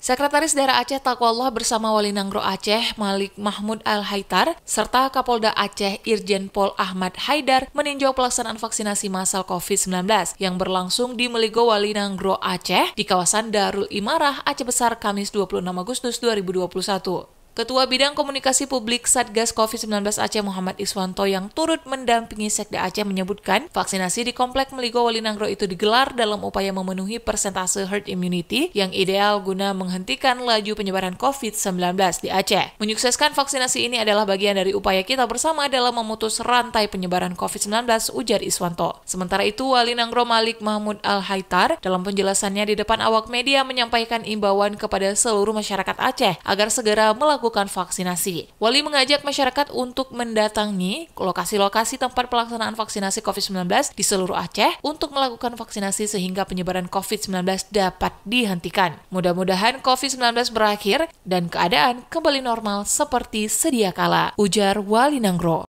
Sekretaris Daerah Aceh Takwallah bersama Wali Nanggro Aceh Malik Mahmud Al-Haitar serta Kapolda Aceh Irjen Pol Ahmad Haidar meninjau pelaksanaan vaksinasi massal COVID-19 yang berlangsung di Meligo Wali Nanggro Aceh di kawasan Darul Imarah Aceh Besar Kamis 26 Agustus 2021. Ketua Bidang Komunikasi Publik Satgas COVID-19 Aceh Muhammad Iswanto yang turut mendampingi Sekda Aceh menyebutkan vaksinasi di Komplek Meligo Walinangro itu digelar dalam upaya memenuhi persentase herd immunity yang ideal guna menghentikan laju penyebaran COVID-19 di Aceh. Menyukseskan vaksinasi ini adalah bagian dari upaya kita bersama dalam memutus rantai penyebaran COVID-19, ujar Iswanto. Sementara itu, Walinangro Malik Mahmud Al-Haitar dalam penjelasannya di depan awak media menyampaikan imbauan kepada seluruh masyarakat Aceh agar segera melakukan melakukan vaksinasi. Wali mengajak masyarakat untuk mendatangi lokasi-lokasi tempat pelaksanaan vaksinasi COVID-19 di seluruh Aceh untuk melakukan vaksinasi sehingga penyebaran COVID-19 dapat dihentikan. Mudah-mudahan COVID-19 berakhir dan keadaan kembali normal seperti sedia kala, ujar Wali Nanggroe.